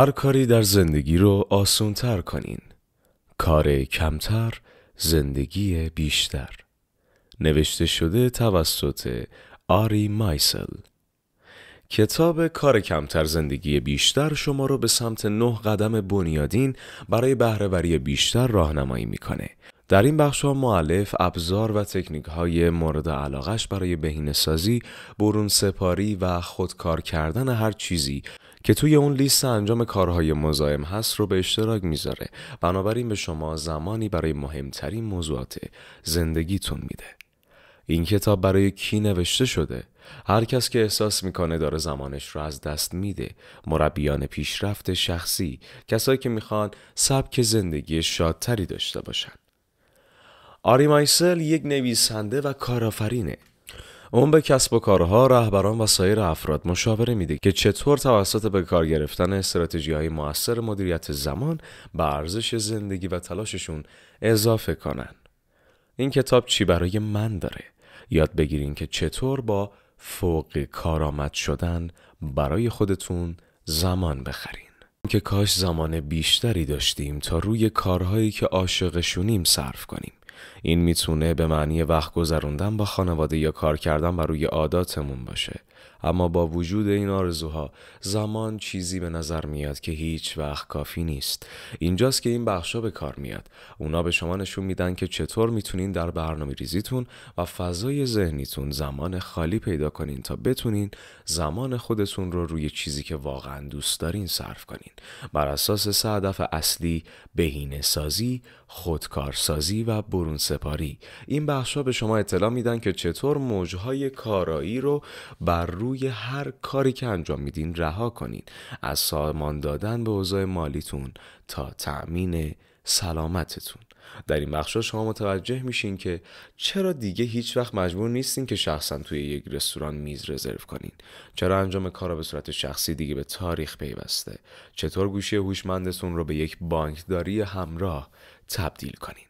هر کاری در زندگی رو تر کنین. کار کمتر، زندگی بیشتر. نوشته شده توسط آری مایسل کتاب کار کمتر زندگی بیشتر شما رو به سمت نه قدم بنیادین برای بهرهوری بیشتر راهنمایی میکنه. در این بخش ها معلف ابزار و تکنیک های مورد علاقش برای بهینه‌سازی، برون سپاری و خودکار کردن هر چیزی که توی اون لیست انجام کارهای مزاحم هست رو به اشتراک میذاره بنابراین به شما زمانی برای مهمترین موضوعات زندگیتون میده این کتاب برای کی نوشته شده هر کس که احساس میکنه داره زمانش رو از دست میده مربیان پیشرفت شخصی کسایی که میخوان سبک زندگی شادتری داشته باشن آری مایسل یک نویسنده و کارآفرینه اون به کسب و کارها، رهبران و سایر افراد مشاوره میده که چطور توسط به کار گرفتن استراتژی های موثر مدیریت زمان به ارزش زندگی و تلاششون اضافه کنن. این کتاب چی برای من داره؟ یاد بگیرین که چطور با فوق کارآمد شدن برای خودتون زمان بخرین. که کاش زمان بیشتری داشتیم تا روی کارهایی که عاشقشونیم صرف کنیم. این میتونه به معنی وقت گذروندن با خانواده یا کار کردن بر روی عاداتمون باشه اما با وجود این آرزوها زمان چیزی به نظر میاد که هیچ وقت کافی نیست اینجاست که این بخشا به کار میاد اونا به شما نشون میدن که چطور میتونین در برنامه ریزیتون و فضای ذهنیتون زمان خالی پیدا کنین تا بتونین زمان خودتون رو روی چیزی که واقعا دوست دارین صرف کنین بر اساس سه هدف اصلی بهینه سازی خودکارسازی و برون سپاری این بخشا به شما اطلاع میدن که چطور موجهای کارایی رو بر روی روی هر کاری که انجام میدین رها کنین از سامان دادن به اوضاع مالیتون تا تأمین سلامتتون در این بخش شما متوجه میشین که چرا دیگه هیچ وقت مجبور نیستین که شخصا توی یک رستوران میز رزرو کنین چرا انجام کار به صورت شخصی دیگه به تاریخ پیوسته چطور گوشی هوشمندتون رو به یک بانکداری همراه تبدیل کنین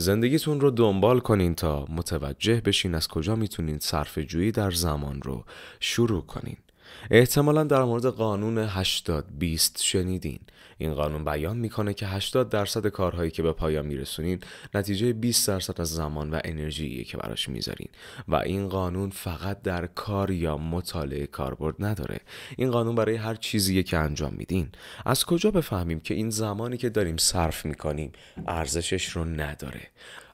زندگیتون رو دنبال کنین تا متوجه بشین از کجا میتونین صرف جویی در زمان رو شروع کنین احتمالا در مورد قانون 80 20 شنیدین این قانون بیان میکنه که 80 درصد کارهایی که به پایان میرسونید نتیجه 20 درصد از زمان و انرژی که براش میذارین و این قانون فقط در کار یا مطالعه کاربرد نداره این قانون برای هر چیزی که انجام میدین از کجا بفهمیم که این زمانی که داریم صرف میکنیم ارزشش رو نداره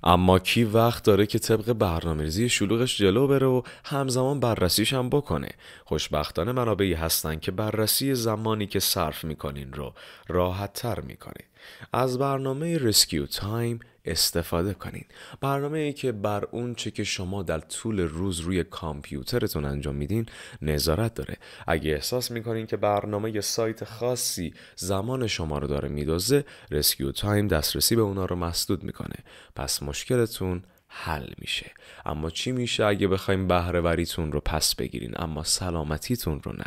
اما کی وقت داره که طبق برنامه‌ریزی شلوغش جلو بره و همزمان بررسیش هم بکنه خوشبختانه منابعی هستن که بررسی زمانی که صرف میکنین رو راحت تر میکنه از برنامه ریسکیو تایم استفاده کنین برنامه ای که بر اون چه که شما در طول روز روی کامپیوترتون انجام میدین نظارت داره اگه احساس میکنین که برنامه یه سایت خاصی زمان شما رو داره میدازه رسکیو تایم دسترسی به اونا رو مسدود میکنه پس مشکلتون حل میشه اما چی میشه اگه بخوایم بهره وریتون رو پس بگیرین اما سلامتیتون رو نه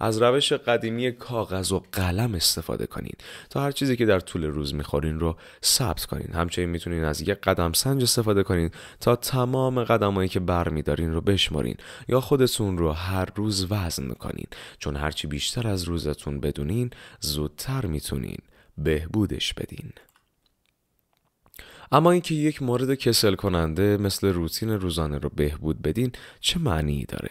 از روش قدیمی کاغذ و قلم استفاده کنین تا هر چیزی که در طول روز میخورین رو ثبت کنین همچنین میتونین از یک قدم سنج استفاده کنین تا تمام قدمایی که برمیدارین رو بشمارین یا خودتون رو هر روز وزن کنین چون هرچی بیشتر از روزتون بدونین زودتر میتونین بهبودش بدین اما اینکه یک مورد کسل کننده مثل روتین روزانه رو بهبود بدین چه معنی داره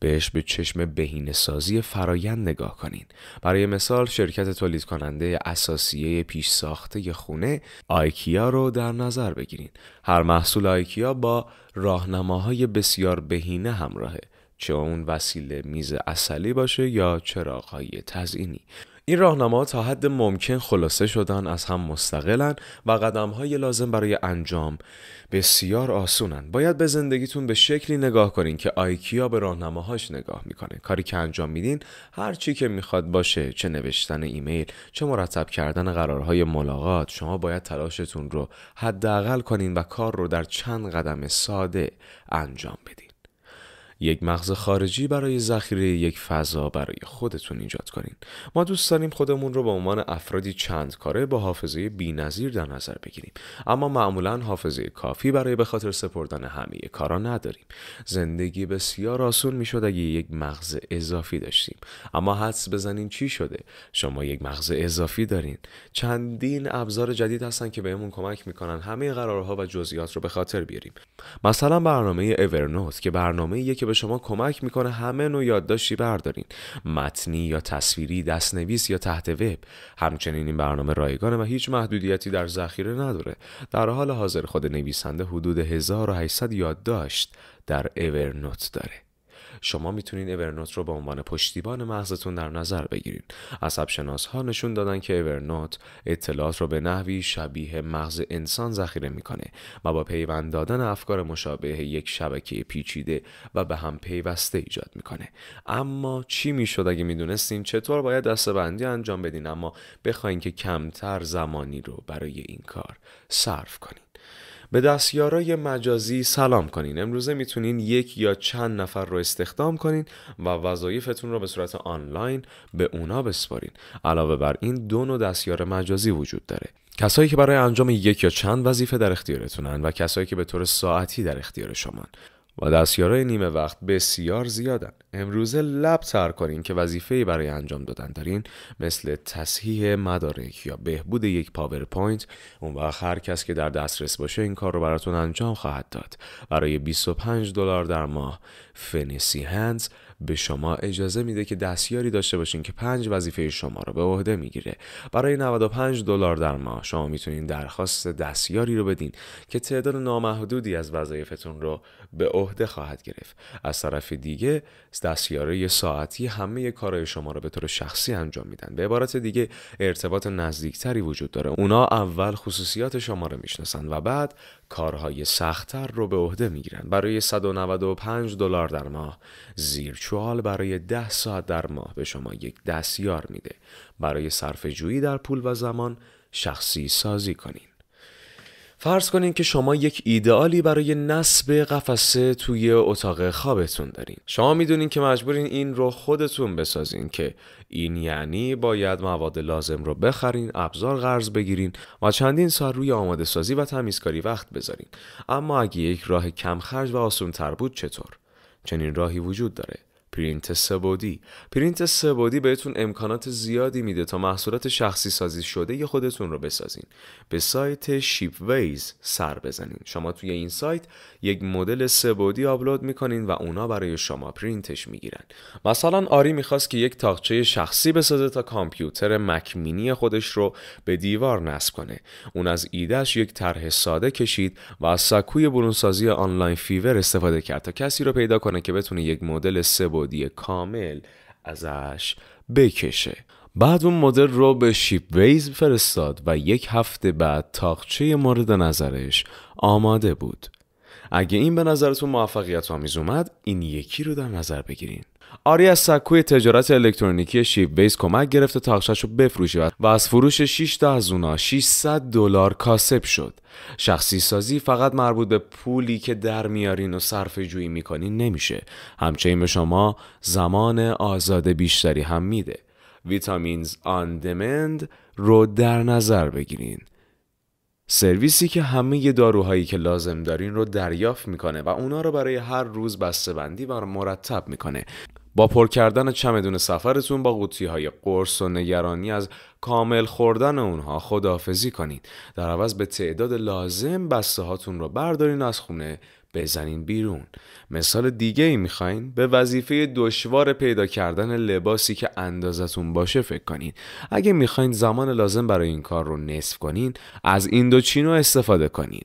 بهش به چشم بهینه سازی فرایند نگاه کنین برای مثال شرکت تولید کننده اساسیه پیش ساخته خونه آیکیا رو در نظر بگیرین هر محصول آیکیا با راهنماهای بسیار بهینه همراهه چه اون وسیله میز اصلی باشه یا چراغهای تزئینی این راهنما تا حد ممکن خلاصه شدن از هم مستقلن و قدم های لازم برای انجام بسیار آسونن باید به زندگیتون به شکلی نگاه کنین که آیکیا به راهنماهاش نگاه میکنه کاری که انجام میدین هر چی که میخواد باشه چه نوشتن ایمیل چه مرتب کردن قرارهای ملاقات شما باید تلاشتون رو حداقل کنین و کار رو در چند قدم ساده انجام بدین یک مغز خارجی برای ذخیره یک فضا برای خودتون ایجاد کنین ما دوست داریم خودمون رو به عنوان افرادی چند کاره با حافظه بینظیر در نظر بگیریم اما معمولا حافظه کافی برای به خاطر سپردن همه کارا نداریم زندگی بسیار آسون میشد اگه یک مغز اضافی داشتیم اما حدس بزنین چی شده شما یک مغز اضافی دارین چندین ابزار جدید هستن که بهمون کمک میکنن همه قرارها و جزئیات رو به خاطر بیاریم مثلا برنامه اورنوت که برنامه که به شما کمک میکنه همه نوع یادداشتی بردارین متنی یا تصویری دستنویس یا تحت وب همچنین این برنامه رایگانه و هیچ محدودیتی در ذخیره نداره در حال حاضر خود نویسنده حدود 1800 یادداشت در اورنوت داره شما میتونید اورنوت رو به عنوان پشتیبان مغزتون در نظر بگیرید عصب ها نشون دادن که اورنوت اطلاعات رو به نحوی شبیه مغز انسان ذخیره میکنه و با پیوند دادن افکار مشابه یک شبکه پیچیده و به هم پیوسته ایجاد میکنه اما چی میشد اگه میدونستیم چطور باید دستبندی انجام بدین اما بخواین که کمتر زمانی رو برای این کار صرف کنید. به دستیارای مجازی سلام کنین امروزه میتونین یک یا چند نفر رو استخدام کنین و وظایفتون رو به صورت آنلاین به اونا بسپارین علاوه بر این دو نوع دستیار مجازی وجود داره کسایی که برای انجام یک یا چند وظیفه در اختیارتونن و کسایی که به طور ساعتی در اختیار شمان و دستیارای نیمه وقت بسیار زیادن امروزه لب تر کنین که وظیفه برای انجام دادن دارین مثل تصحیح مدارک یا بهبود یک پاورپوینت اون وقت هر کس که در دسترس باشه این کار رو براتون انجام خواهد داد برای 25 دلار در ماه فنیسی هندز به شما اجازه میده که دستیاری داشته باشین که پنج وظیفه شما رو به عهده میگیره برای 95 دلار در ماه شما میتونین درخواست دستیاری رو بدین که تعداد نامحدودی از وظایفتون رو به عهده خواهد گرفت از طرف دیگه دستیاره ساعتی همه کارهای شما رو به طور شخصی انجام میدن به عبارت دیگه ارتباط نزدیکتری وجود داره اونا اول خصوصیات شما رو میشناسن و بعد کارهای سختتر رو به عهده میگیرن برای 195 دلار در ماه زیرچوال برای 10 ساعت در ماه به شما یک دستیار میده برای صرف جویی در پول و زمان شخصی سازی کنین فرض کنین که شما یک ایدئالی برای نصب قفسه توی اتاق خوابتون دارین شما میدونین که مجبورین این رو خودتون بسازین که این یعنی باید مواد لازم رو بخرین ابزار قرض بگیرین و چندین سال روی آماده سازی و تمیزکاری وقت بذارین اما اگه یک راه کم خرج و آسون تر بود چطور چنین راهی وجود داره پرینت سبودی پرینت سبودی بهتون امکانات زیادی میده تا محصولات شخصی سازی شده ی خودتون رو بسازین به سایت شیپ ویز سر بزنین شما توی این سایت یک مدل سبودی آپلود میکنین و اونا برای شما پرینتش میگیرن مثلا آری میخواست که یک تاقچه شخصی بسازه تا کامپیوتر مکمینی خودش رو به دیوار نصب کنه اون از ایدهش یک طرح ساده کشید و از سکوی برونسازی آنلاین فیور استفاده کرد تا کسی رو پیدا کنه که بتونه یک مدل سبودی کامل ازش بکشه بعد اون مدل رو به شیپ ویز فرستاد و یک هفته بعد تاقچه مورد نظرش آماده بود اگه این به نظرتون موفقیت آمیز اومد این یکی رو در نظر بگیرین آری از سکوی تجارت الکترونیکی شیپ بیس کمک گرفت تا رو بفروشه و از فروش 6 تا از اونا 600 دلار کاسب شد. شخصی سازی فقط مربوط به پولی که در میارین و صرف جویی میکنین نمیشه. همچنین به شما زمان آزاد بیشتری هم میده. ویتامینز آن دمند رو در نظر بگیرین. سرویسی که همه داروهایی که لازم دارین رو دریافت میکنه و اونا رو برای هر روز بسته‌بندی و مرتب میکنه با پر کردن چمدون سفرتون با قوطی های قرص و نگرانی از کامل خوردن اونها خداحافظی کنید در عوض به تعداد لازم بسته هاتون رو بردارین از خونه بزنین بیرون مثال دیگه ای میخواین به وظیفه دشوار پیدا کردن لباسی که اندازتون باشه فکر کنین اگه میخواین زمان لازم برای این کار رو نصف کنین از این دو چینو استفاده کنین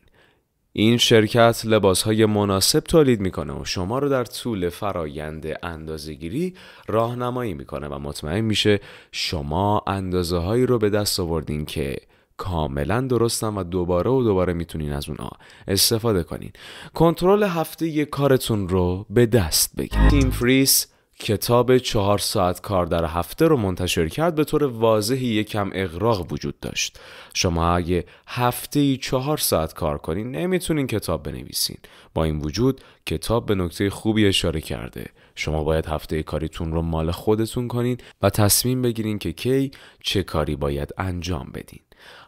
این شرکت های مناسب تولید میکنه و شما رو در طول فرایند اندازهگیری راهنمایی میکنه و مطمئن میشه شما اندازه هایی رو به دست آوردین که کاملا درستن و دوباره و دوباره میتونین از اونها استفاده کنین کنترل هفته کارتون رو به دست بگیرید تیم فریس کتاب چهار ساعت کار در هفته رو منتشر کرد به طور واضحی یکم اغراق وجود داشت شما اگه هفته ای چهار ساعت کار کنین نمیتونین کتاب بنویسین با این وجود کتاب به نکته خوبی اشاره کرده شما باید هفته کاریتون رو مال خودتون کنین و تصمیم بگیرین که کی چه کاری باید انجام بدین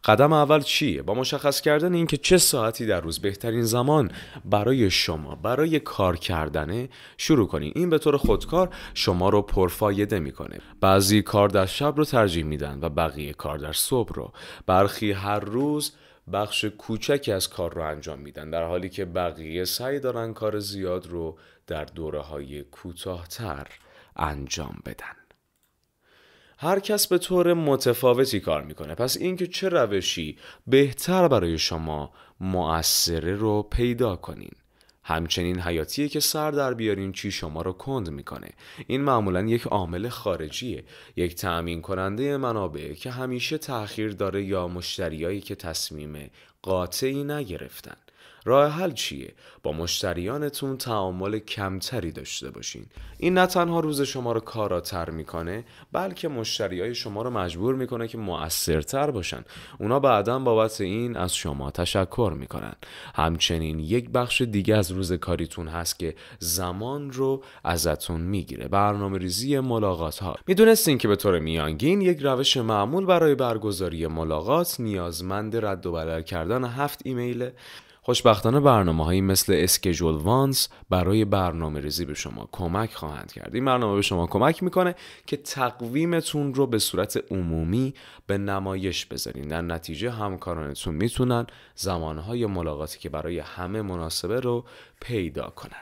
قدم اول چیه؟ با مشخص کردن اینکه چه ساعتی در روز بهترین زمان برای شما برای کار کردنه شروع کنید این به طور خودکار شما رو پرفایده میکنه بعضی کار در شب رو ترجیح میدن و بقیه کار در صبح رو برخی هر روز بخش کوچکی از کار رو انجام میدن در حالی که بقیه سعی دارن کار زیاد رو در دوره های کوتاهتر انجام بدن هر کس به طور متفاوتی کار میکنه پس اینکه چه روشی بهتر برای شما مؤثره رو پیدا کنین همچنین حیاتیه که سر در بیارین چی شما رو کند میکنه این معمولا یک عامل خارجیه یک تأمین کننده منابع که همیشه تأخیر داره یا مشتریایی که تصمیم قاطعی نگرفتن راه حل چیه با مشتریانتون تعامل کمتری داشته باشین این نه تنها روز شما رو کاراتر میکنه بلکه مشتری های شما رو مجبور میکنه که موثرتر باشن اونا بعدا بابت این از شما تشکر میکنن همچنین یک بخش دیگه از روز کاریتون هست که زمان رو ازتون میگیره برنامه ریزی ملاقات ها میدونستین که به طور میانگین یک روش معمول برای برگزاری ملاقات نیازمند رد و بدل کردن هفت ایمیله خوشبختانه برنامه هایی مثل اسکیجول وانس برای برنامه ریزی به شما کمک خواهند کرد این برنامه به شما کمک میکنه که تقویمتون رو به صورت عمومی به نمایش بذارین در نتیجه همکارانتون میتونن زمانهای ملاقاتی که برای همه مناسبه رو پیدا کنن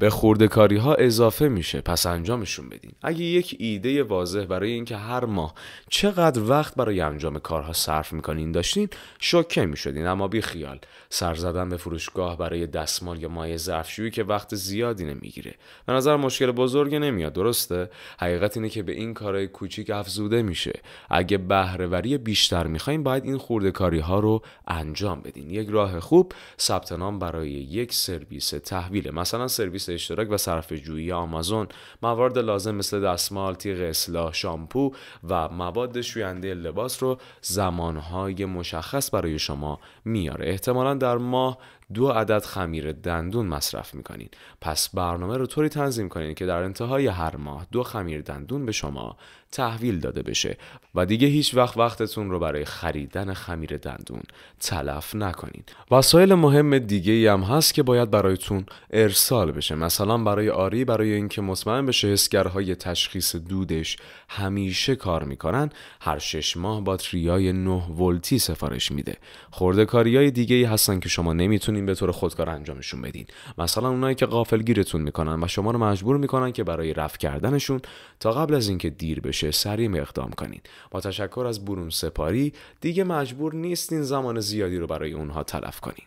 به خوردکاری ها اضافه میشه پس انجامشون بدین اگه یک ایده واضح برای اینکه هر ماه چقدر وقت برای انجام کارها صرف میکنین داشتین شوکه میشدین اما بی خیال سر زدن به فروشگاه برای دستمال یا مایع ظرفشویی که وقت زیادی نمیگیره به نظر مشکل بزرگی نمیاد درسته حقیقت اینه که به این کارهای کوچیک افزوده میشه اگه بهرهوری بیشتر میخواین باید این کاری ها رو انجام بدین یک راه خوب ثبت نام برای یک سرویس تحویل مثلا سرویس اشتراک و جویی آمازون موارد لازم مثل دستمال، تیغ اصلاح، شامپو و مواد شوینده لباس رو زمانهای مشخص برای شما میاره. احتمالا در ماه دو عدد خمیر دندون مصرف میکنین پس برنامه رو طوری تنظیم کنین که در انتهای هر ماه دو خمیر دندون به شما تحویل داده بشه و دیگه هیچ وقت وقتتون رو برای خریدن خمیر دندون تلف نکنین وسایل مهم دیگه ای هم هست که باید برایتون ارسال بشه مثلا برای آری برای اینکه مطمئن بشه حسگرهای تشخیص دودش همیشه کار میکنن هر شش ماه باتریای 9 ولتی سفارش میده خورده کاریای دیگه ای هستن که شما نمیتونید به طور خودکار انجامشون بدین مثلا اونایی که غافلگیرتون میکنن و شما رو مجبور میکنن که برای رفع کردنشون تا قبل از اینکه دیر بشه سریع اقدام کنین با تشکر از برون سپاری دیگه مجبور نیستین زمان زیادی رو برای اونها تلف کنین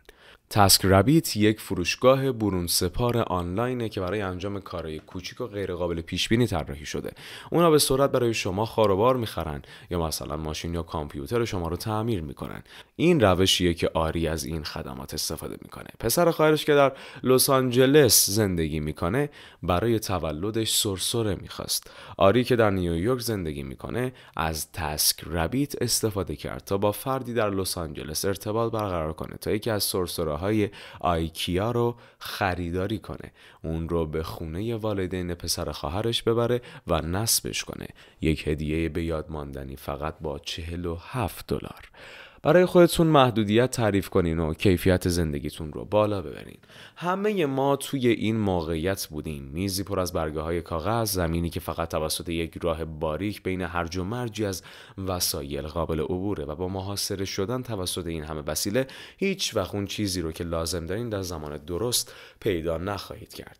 تسک رابیت یک فروشگاه برون سپار آنلاینه که برای انجام کارهای کوچیک و غیرقابل پیش بینی طراحی شده. اونا به سرعت برای شما خاروبار میخرن یا مثلا ماشین یا کامپیوتر شما رو تعمیر میکنن. این روشیه که آری از این خدمات استفاده میکنه. پسر خواهرش که در لس آنجلس زندگی میکنه برای تولدش سرسره میخواست. آری که در نیویورک زندگی میکنه از تسک رابیت استفاده کرد تا با فردی در لس آنجلس ارتباط برقرار کنه تا یکی از سرسره های آیکیا رو خریداری کنه اون رو به خونه والدین پسر خواهرش ببره و نصبش کنه یک هدیه به یاد ماندنی فقط با 47 دلار برای خودتون محدودیت تعریف کنین و کیفیت زندگیتون رو بالا ببرین همه ما توی این موقعیت بودیم میزی پر از برگه های کاغذ زمینی که فقط توسط یک راه باریک بین هرج و مرجی از وسایل قابل عبوره و با محاصره شدن توسط این همه وسیله هیچ وقت اون چیزی رو که لازم دارین در زمان درست پیدا نخواهید کرد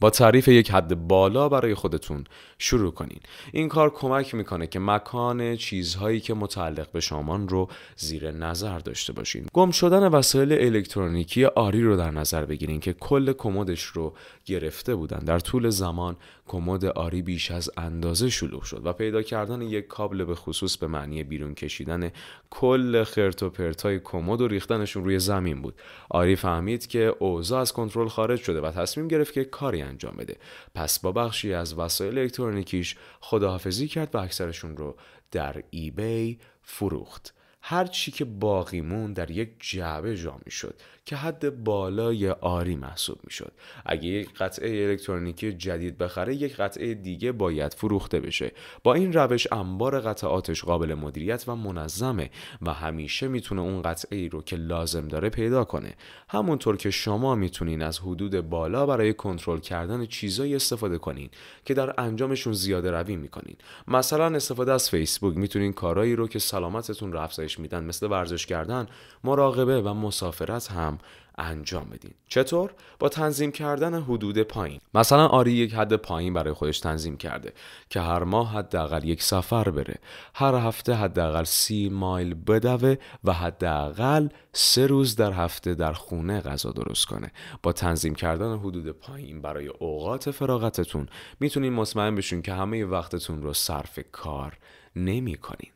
با تعریف یک حد بالا برای خودتون شروع کنین این کار کمک میکنه که مکان چیزهایی که متعلق به شامان رو زیر نظر داشته باشین گم شدن وسایل الکترونیکی آری رو در نظر بگیرین که کل کمدش رو گرفته بودن در طول زمان کمد آری بیش از اندازه شلوغ شد و پیدا کردن یک کابل به خصوص به معنی بیرون کشیدن کل خرت و پرتای کمد و ریختنشون روی زمین بود آری فهمید که اوضاع از کنترل خارج شده و تصمیم گرفت که کاری انجام بده پس با بخشی از وسایل الکترونیکیش خداحافظی کرد و اکثرشون رو در ایبی فروخت هر چی که باقی مون در یک جعبه جا میشد که حد بالای آری محسوب میشد اگه یک قطعه الکترونیکی جدید بخره یک قطعه دیگه باید فروخته بشه با این روش انبار قطعاتش قابل مدیریت و منظمه و همیشه میتونه اون قطعه ای رو که لازم داره پیدا کنه همونطور که شما میتونین از حدود بالا برای کنترل کردن چیزایی استفاده کنین که در انجامشون زیاده روی میکنین مثلا استفاده از فیسبوک میتونین کارایی رو که سلامتتون رو افزایش میدن مثل ورزش کردن مراقبه و مسافرت هم انجام بدین چطور با تنظیم کردن حدود پایین مثلا آری یک حد پایین برای خودش تنظیم کرده که هر ماه حداقل یک سفر بره هر هفته حداقل سی مایل بدوه و حداقل سه روز در هفته در خونه غذا درست کنه با تنظیم کردن حدود پایین برای اوقات فراغتتون میتونین مطمئن بشین که همه وقتتون رو صرف کار نمیکنید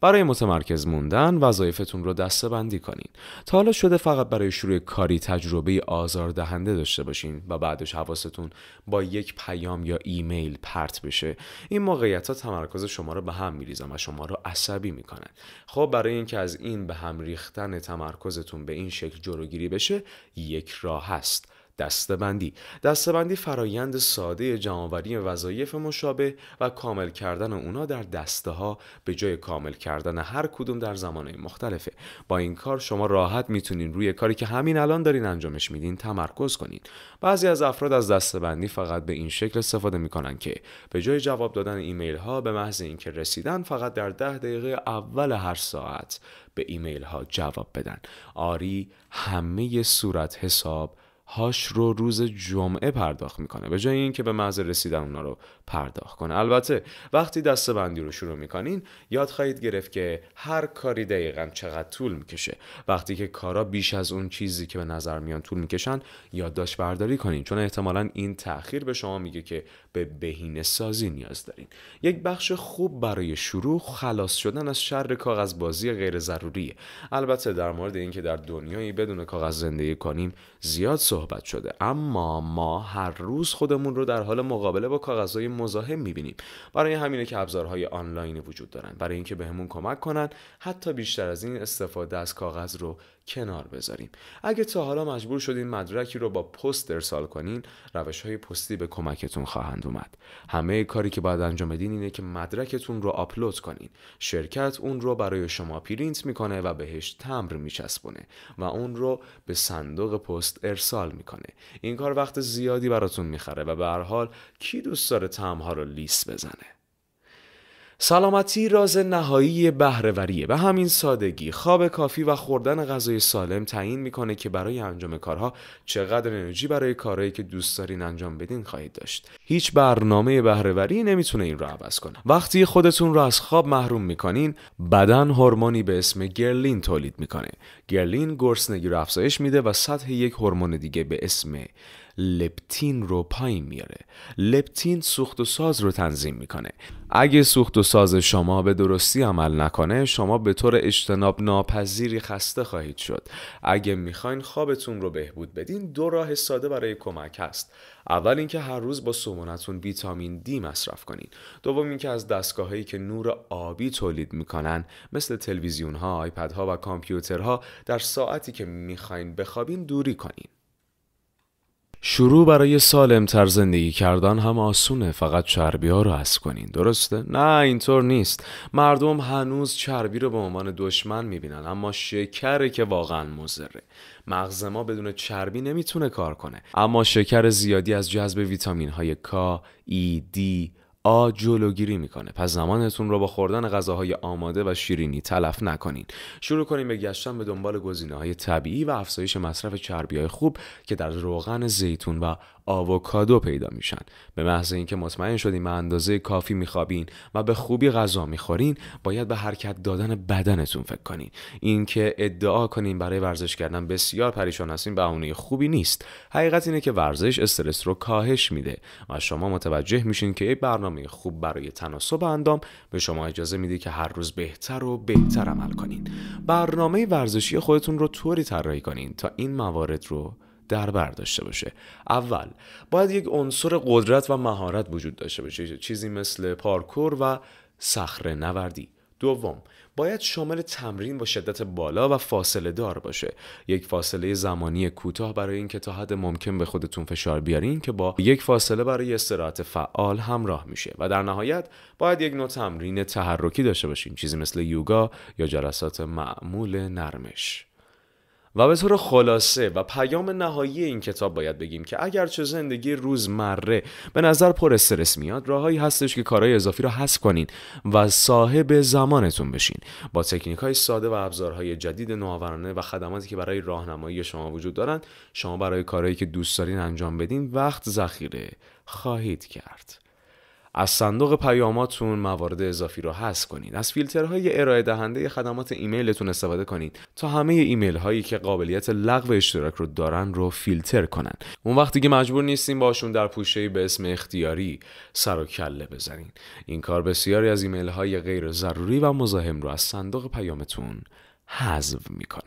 برای متمرکز موندن وظایفتون رو دسته بندی کنین تا حالا شده فقط برای شروع کاری تجربه آزاردهنده داشته باشین و بعدش حواستون با یک پیام یا ایمیل پرت بشه این موقعیت ها تمرکز شما رو به هم میریزن و شما رو عصبی میکنن خب برای اینکه از این به هم ریختن تمرکزتون به این شکل جلوگیری بشه یک راه هست دستبندی دستبندی فرایند ساده جمعآوری وظایف مشابه و کامل کردن اونا در دسته ها به جای کامل کردن هر کدوم در زمانه مختلفه با این کار شما راحت میتونین روی کاری که همین الان دارین انجامش میدین تمرکز کنین بعضی از افراد از دستبندی فقط به این شکل استفاده میکنن که به جای جواب دادن ایمیل ها به محض اینکه رسیدن فقط در ده دقیقه اول هر ساعت به ایمیل ها جواب بدن آری همه صورت حساب هاش رو روز جمعه پرداخت میکنه به جای اینکه به محض رسیدن اونا رو پرداخت کنه البته وقتی بندی رو شروع میکنین یاد خواهید گرفت که هر کاری دقیقا چقدر طول میکشه وقتی که کارا بیش از اون چیزی که به نظر میان طول میکشن یادداشت برداری کنین چون احتمالا این تاخیر به شما میگه که به بهینه سازی نیاز دارین یک بخش خوب برای شروع خلاص شدن از شر کاغذ بازی غیر ضروریه البته در مورد اینکه در دنیایی بدون کاغذ زندگی کنیم زیاد صحبت شده اما ما هر روز خودمون رو در حال مقابله با کاغذهای مزاحم میبینیم برای همینه که ابزارهای آنلاین وجود دارن برای اینکه بهمون کمک کنن حتی بیشتر از این استفاده از کاغذ رو کنار بذاریم اگه تا حالا مجبور شدین مدرکی رو با پست ارسال کنین روش های پستی به کمکتون خواهند اومد همه کاری که باید انجام بدین اینه که مدرکتون رو آپلود کنین شرکت اون رو برای شما پرینت میکنه و بهش تمر میچسبونه و اون رو به صندوق پست ارسال میکنه این کار وقت زیادی براتون میخره و به هر حال کی دوست داره تمها رو لیست بزنه سلامتی راز نهایی بهرهوریه به همین سادگی خواب کافی و خوردن غذای سالم تعیین میکنه که برای انجام کارها چقدر انرژی برای کارهایی که دوست دارین انجام بدین خواهید داشت هیچ برنامه بهرهوری نمیتونه این رو عوض کنه وقتی خودتون رو از خواب محروم میکنین بدن هورمونی به اسم گرلین تولید میکنه گرلین گرسنگی رو افزایش میده و سطح یک هورمون دیگه به اسم لپتین رو پایین میاره لپتین سوخت و ساز رو تنظیم میکنه اگه سوخت و ساز شما به درستی عمل نکنه شما به طور اجتناب ناپذیری خسته خواهید شد اگه میخواین خوابتون رو بهبود بدین دو راه ساده برای کمک هست اول اینکه هر روز با سمونتون ویتامین دی مصرف کنین دوم اینکه از دستگاههایی که نور آبی تولید میکنن مثل تلویزیون ها آیپد ها و کامپیوترها در ساعتی که میخواین بخوابین دوری کنین شروع برای سالمتر زندگی کردن هم آسونه فقط چربی ها رو حس کنین درسته؟ نه اینطور نیست مردم هنوز چربی رو به عنوان دشمن میبینن اما شکره که واقعا مزره مغز ما بدون چربی نمیتونه کار کنه اما شکر زیادی از جذب ویتامین های K, E, آ جلوگیری میکنه پس زمانتون رو با خوردن غذاهای آماده و شیرینی تلف نکنین شروع کنیم به گشتن به دنبال گزینه های طبیعی و افزایش مصرف چربی های خوب که در روغن زیتون و آووکادو پیدا میشن به محض اینکه مطمئن شدیم به اندازه کافی میخوابین و به خوبی غذا میخورین باید به حرکت دادن بدنتون فکر کنین اینکه ادعا کنین برای ورزش کردن بسیار پریشان هستین بهونه خوبی نیست حقیقت اینه که ورزش استرس رو کاهش میده و شما متوجه میشین که یک برنامه خوب برای تناسب اندام به شما اجازه میده که هر روز بهتر و بهتر عمل کنین برنامه ورزشی خودتون رو طوری طراحی کنین تا این موارد رو در بر داشته باشه اول باید یک عنصر قدرت و مهارت وجود داشته باشه چیزی مثل پارکور و صخره نوردی دوم باید شامل تمرین با شدت بالا و فاصله دار باشه یک فاصله زمانی کوتاه برای اینکه تا حد ممکن به خودتون فشار بیارین که با یک فاصله برای استراحت فعال همراه میشه و در نهایت باید یک نوع تمرین تحرکی داشته باشیم. چیزی مثل یوگا یا جلسات معمول نرمش و به طور خلاصه و پیام نهایی این کتاب باید بگیم که اگرچه زندگی روزمره به نظر پر استرس میاد راههایی هستش که کارهای اضافی را حذف کنین و صاحب زمانتون بشین با تکنیک های ساده و ابزارهای جدید نوآورانه و خدماتی که برای راهنمایی شما وجود دارند شما برای کارهایی که دوست دارین انجام بدین وقت ذخیره خواهید کرد از صندوق پیاماتون موارد اضافی رو حذف کنید از فیلترهای ارائه دهنده خدمات ایمیلتون استفاده کنید تا همه ایمیل هایی که قابلیت لغو اشتراک رو دارن رو فیلتر کنن اون وقتی که مجبور نیستیم باشون در پوشه به اسم اختیاری سر و کله بزنین این کار بسیاری از ایمیل های غیر ضروری و مزاحم رو از صندوق پیامتون حذف میکنه